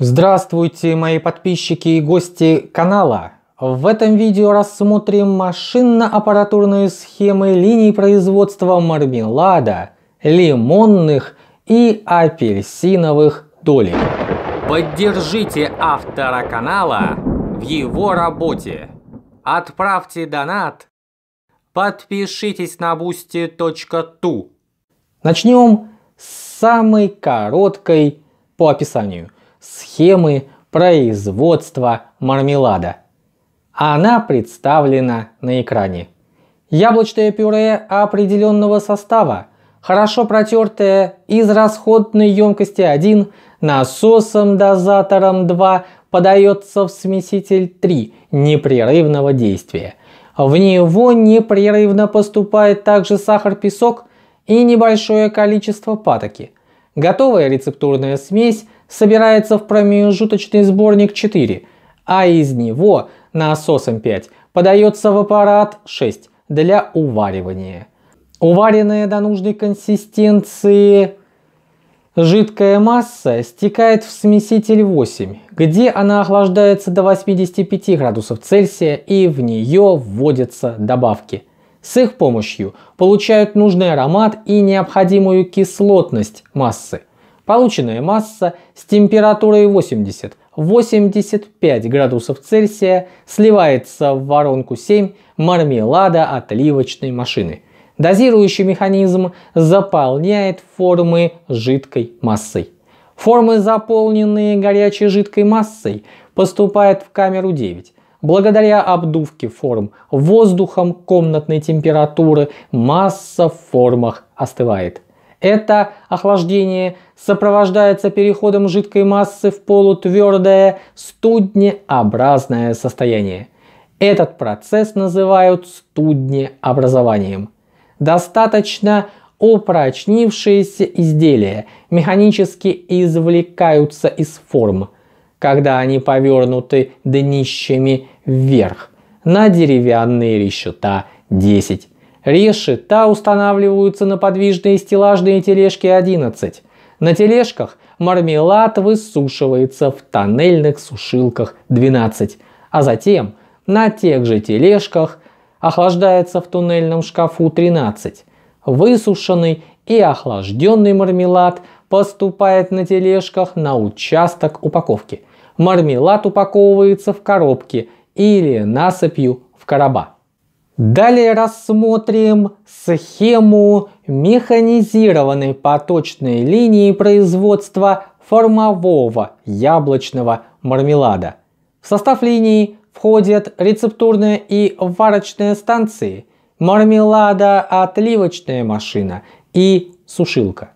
Здравствуйте, мои подписчики и гости канала! В этом видео рассмотрим машинно-аппаратурные схемы линий производства мармелада, лимонных и апельсиновых долек. Поддержите автора канала в его работе. Отправьте донат. Подпишитесь на boosty.tu. Начнем с самой короткой по описанию схемы производства мармелада. Она представлена на экране. Яблочное пюре определенного состава, хорошо протертое из расходной емкости 1, насосом-дозатором 2, подается в смеситель 3 непрерывного действия. В него непрерывно поступает также сахар-песок и небольшое количество патоки. Готовая рецептурная смесь собирается в промежуточный сборник 4, а из него насосом 5 подается в аппарат 6 для уваривания. Уваренная до нужной консистенции жидкая масса стекает в смеситель 8, где она охлаждается до 85 градусов Цельсия и в нее вводятся добавки. С их помощью получают нужный аромат и необходимую кислотность массы – Полученная масса с температурой 80-85 градусов Цельсия сливается в воронку 7 мармелада отливочной машины. Дозирующий механизм заполняет формы жидкой массой. Формы, заполненные горячей жидкой массой, поступают в камеру 9. Благодаря обдувке форм воздухом комнатной температуры масса в формах остывает. Это охлаждение сопровождается переходом жидкой массы в полутвердое студнеобразное состояние. Этот процесс называют студнеобразованием. Достаточно упрочнившиеся изделия механически извлекаются из форм, когда они повернуты днищами вверх на деревянные решета 10 Реши та устанавливаются на подвижные стеллажные тележки 11. На тележках мармелад высушивается в тоннельных сушилках 12, а затем на тех же тележках охлаждается в туннельном шкафу 13. Высушенный и охлажденный мармелад поступает на тележках на участок упаковки. Мармелад упаковывается в коробки или насыпью в короба. Далее рассмотрим схему механизированной поточной линии производства формового яблочного мармелада. В состав линии входят рецептурная и варочная станции, мармелада-отливочная машина и сушилка.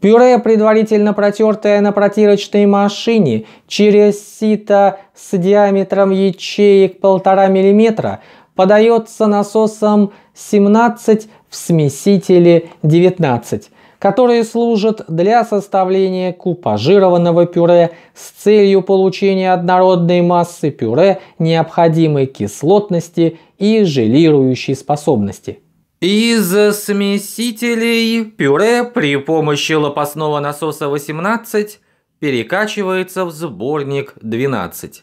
Пюре, предварительно протертое на протирочной машине через сито с диаметром ячеек 1,5 мм, подается насосом 17 в смесителе 19, которые служат для составления купажированного пюре с целью получения однородной массы пюре необходимой кислотности и желирующей способности. Из смесителей пюре при помощи лопастного насоса 18 перекачивается в сборник 12.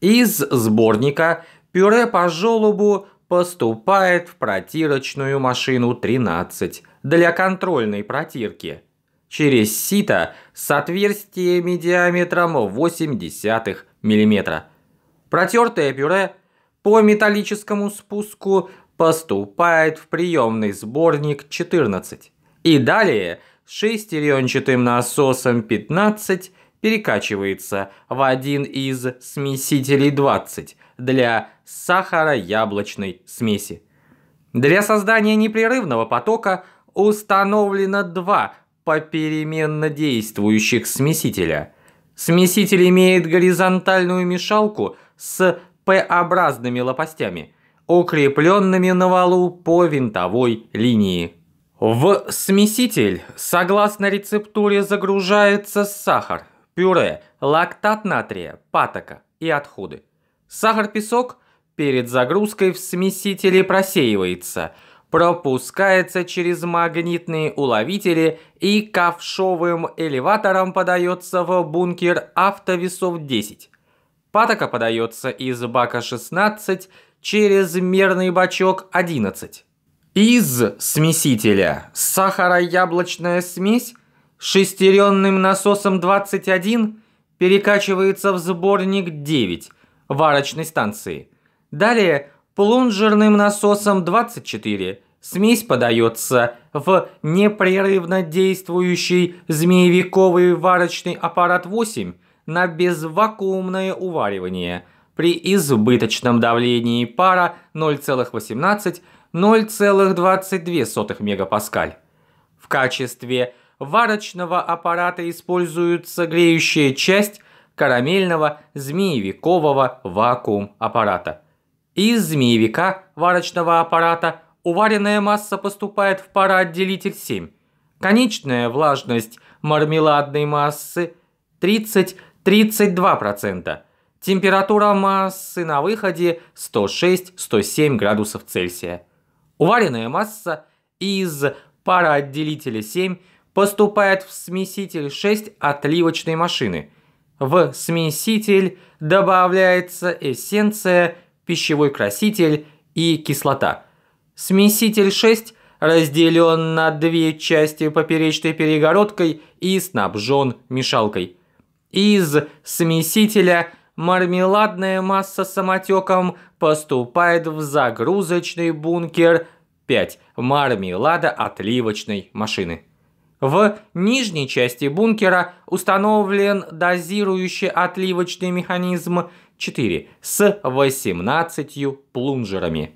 Из сборника Пюре по желобу поступает в протирочную машину 13 для контрольной протирки. Через сито с отверстиями диаметром 0,8 мм. Протертое пюре по металлическому спуску поступает в приемный сборник 14. И далее шестеренчатым насосом 15 перекачивается в один из смесителей 20 для сахаро-яблочной смеси. Для создания непрерывного потока установлено два попеременно действующих смесителя. Смеситель имеет горизонтальную мешалку с П-образными лопастями, укрепленными на валу по винтовой линии. В смеситель, согласно рецептуре, загружается сахар, пюре, лактат натрия, патока и отходы. Сахар-песок перед загрузкой в смесителе просеивается, пропускается через магнитные уловители и ковшовым элеватором подается в бункер автовесов 10. Патока подается из бака 16 через мерный бачок 11. Из смесителя сахаро-яблочная смесь шестеренным насосом 21 перекачивается в сборник 9 варочной станции – Далее плунжерным насосом 24 смесь подается в непрерывно действующий змеевиковый варочный аппарат 8 на безвакуумное уваривание при избыточном давлении пара 0,18-0,22 мегапаскаль. В качестве варочного аппарата используется греющая часть карамельного змеевикового вакуум-аппарата из змеевика варочного аппарата уваренная масса поступает в пароотделитель 7. Конечная влажность мармеладной массы 30-32%. Температура массы на выходе 106-107 градусов Цельсия. Уваренная масса из пароотделителя 7 поступает в смеситель 6 отливочной машины. В смеситель добавляется эссенция пищевой краситель и кислота. Смеситель 6 разделен на две части поперечной перегородкой и снабжен мешалкой. Из смесителя мармеладная масса самотеком поступает в загрузочный бункер 5 мармелада отливочной машины. В нижней части бункера установлен дозирующий отливочный механизм – 4 с 18 плунжерами.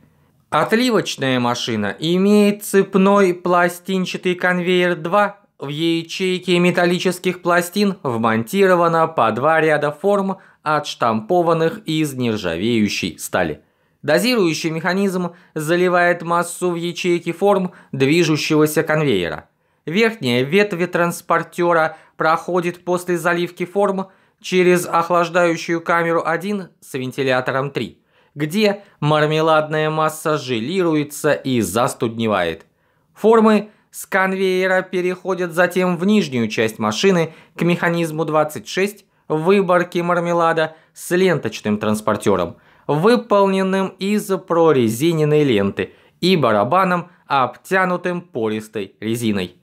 Отливочная машина имеет цепной пластинчатый конвейер 2. В ячейке металлических пластин вмонтировано по два ряда форм, отштампованных из нержавеющей стали. Дозирующий механизм заливает массу в ячейки форм движущегося конвейера. Верхняя ветвь транспортера проходит после заливки форм через охлаждающую камеру 1 с вентилятором 3, где мармеладная масса желируется и застудневает. Формы с конвейера переходят затем в нижнюю часть машины к механизму 26 выборки мармелада с ленточным транспортером, выполненным из прорезиненной ленты и барабаном, обтянутым пористой резиной.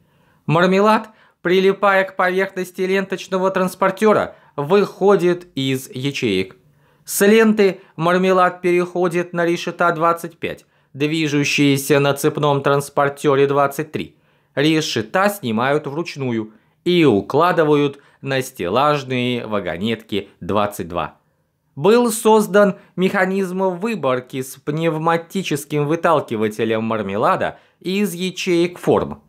Мармелад, прилипая к поверхности ленточного транспортера, выходит из ячеек. С ленты мармелад переходит на решета 25, движущиеся на цепном транспортере 23. Решета снимают вручную и укладывают на стеллажные вагонетки 22. Был создан механизм выборки с пневматическим выталкивателем мармелада из ячеек форм.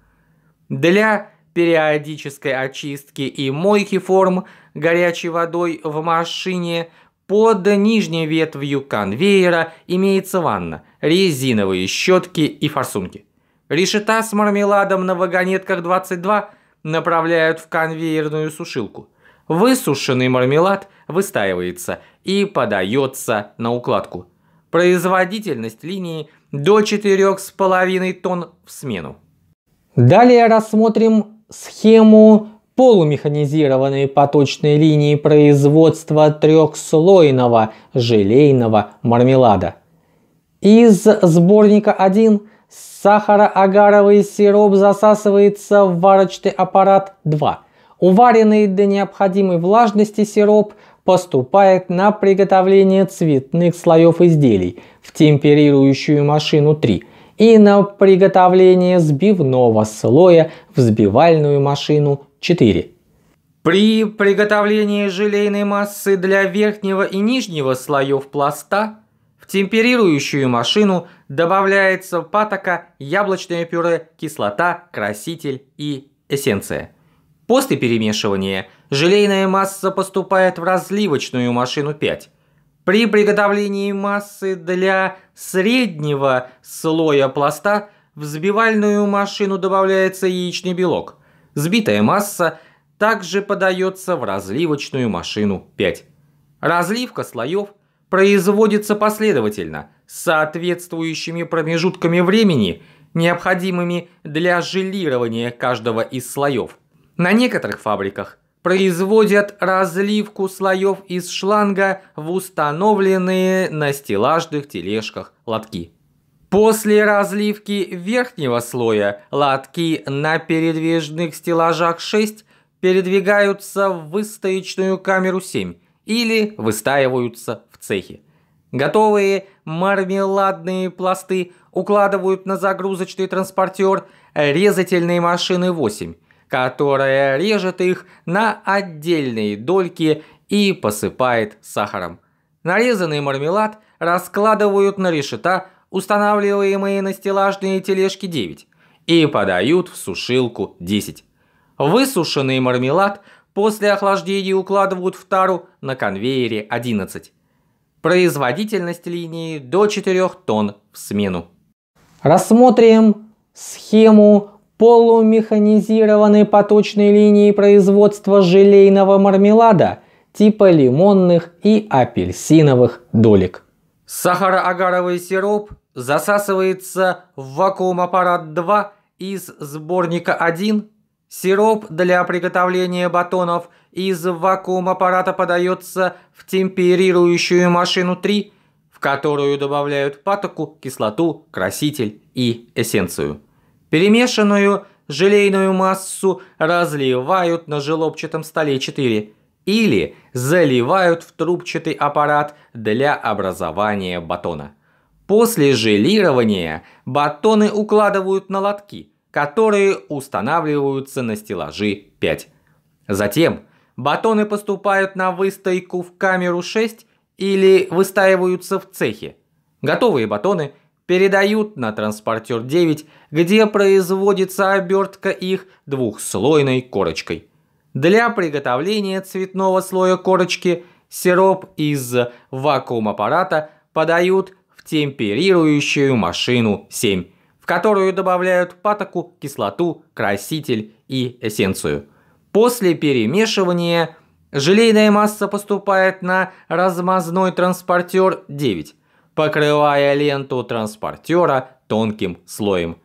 Для периодической очистки и мойки форм горячей водой в машине под нижней ветвью конвейера имеется ванна, резиновые щетки и форсунки. Решета с мармеладом на вагонетках 22 направляют в конвейерную сушилку. Высушенный мармелад выстаивается и подается на укладку. Производительность линии до 4,5 тонн в смену. Далее рассмотрим схему полумеханизированной поточной линии производства трехслойного желейного мармелада. Из сборника 1 сахароагаровый сироп засасывается в варочный аппарат 2. Уваренный до необходимой влажности сироп поступает на приготовление цветных слоев изделий в темперирующую машину 3 – и на приготовление сбивного слоя в машину 4. При приготовлении желейной массы для верхнего и нижнего слоев пласта в темперирующую машину добавляется патока, яблочное пюре, кислота, краситель и эссенция. После перемешивания желейная масса поступает в разливочную машину 5 при приготовлении массы для среднего слоя пласта в взбивальную машину добавляется яичный белок. Сбитая масса также подается в разливочную машину 5. Разливка слоев производится последовательно, с соответствующими промежутками времени, необходимыми для желирования каждого из слоев. На некоторых фабриках – производят разливку слоев из шланга в установленные на стеллажных тележках лотки. После разливки верхнего слоя лотки на передвижных стеллажах 6 передвигаются в выстоечную камеру 7 или выстаиваются в цехе. Готовые мармеладные пласты укладывают на загрузочный транспортер резательные машины 8 которая режет их на отдельные дольки и посыпает сахаром. Нарезанный мармелад раскладывают на решета, устанавливаемые на стеллажные тележки 9, и подают в сушилку 10. Высушенный мармелад после охлаждения укладывают в тару на конвейере 11. Производительность линии до 4 тонн в смену. Рассмотрим схему полумеханизированной поточные линии производства желейного мармелада типа лимонных и апельсиновых долек. Сахароагаровый сироп засасывается в вакуум-аппарат 2 из сборника 1. Сироп для приготовления батонов из вакуум-аппарата подается в темперирующую машину 3, в которую добавляют патоку, кислоту, краситель и эссенцию. Перемешанную желейную массу разливают на желобчатом столе 4 или заливают в трубчатый аппарат для образования батона. После желирования батоны укладывают на лотки, которые устанавливаются на стеллажи 5. Затем батоны поступают на выстойку в камеру 6 или выстаиваются в цехе. Готовые батоны – передают на транспортер 9, где производится обертка их двухслойной корочкой. Для приготовления цветного слоя корочки сироп из вакуум-аппарата подают в темперирующую машину 7, в которую добавляют патоку, кислоту, краситель и эссенцию. После перемешивания желейная масса поступает на размазной транспортер 9, покрывая ленту транспортера тонким слоем.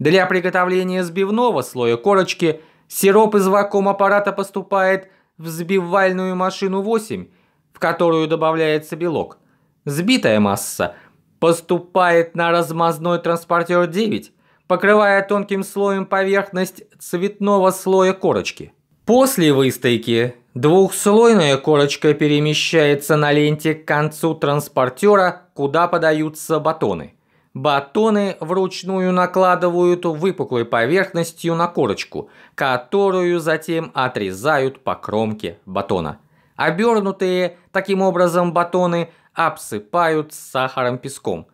Для приготовления сбивного слоя корочки сироп из вакуум-аппарата поступает в взбивальную машину 8, в которую добавляется белок. Сбитая масса поступает на размазной транспортер 9, покрывая тонким слоем поверхность цветного слоя корочки. После выстойки двухслойная корочка перемещается на ленте к концу транспортера куда подаются батоны. Батоны вручную накладывают выпуклой поверхностью на корочку, которую затем отрезают по кромке батона. Обернутые таким образом батоны обсыпают сахаром-песком.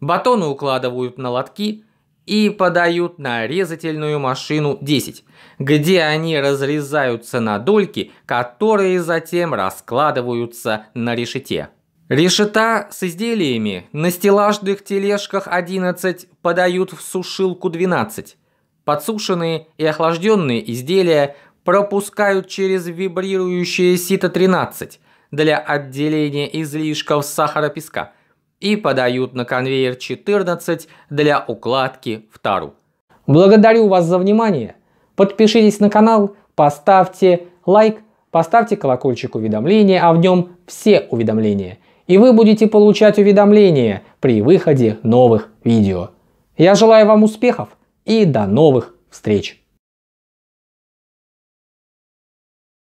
Батоны укладывают на лотки и подают на резательную машину 10, где они разрезаются на дольки, которые затем раскладываются на решете. Решета с изделиями на стеллажных тележках 11 подают в сушилку 12. Подсушенные и охлажденные изделия пропускают через вибрирующее сито 13 для отделения излишков сахара песка и подают на конвейер 14 для укладки в тару. Благодарю вас за внимание. Подпишитесь на канал, поставьте лайк, поставьте колокольчик уведомления, а в нем все уведомления – и вы будете получать уведомления при выходе новых видео. Я желаю вам успехов и до новых встреч!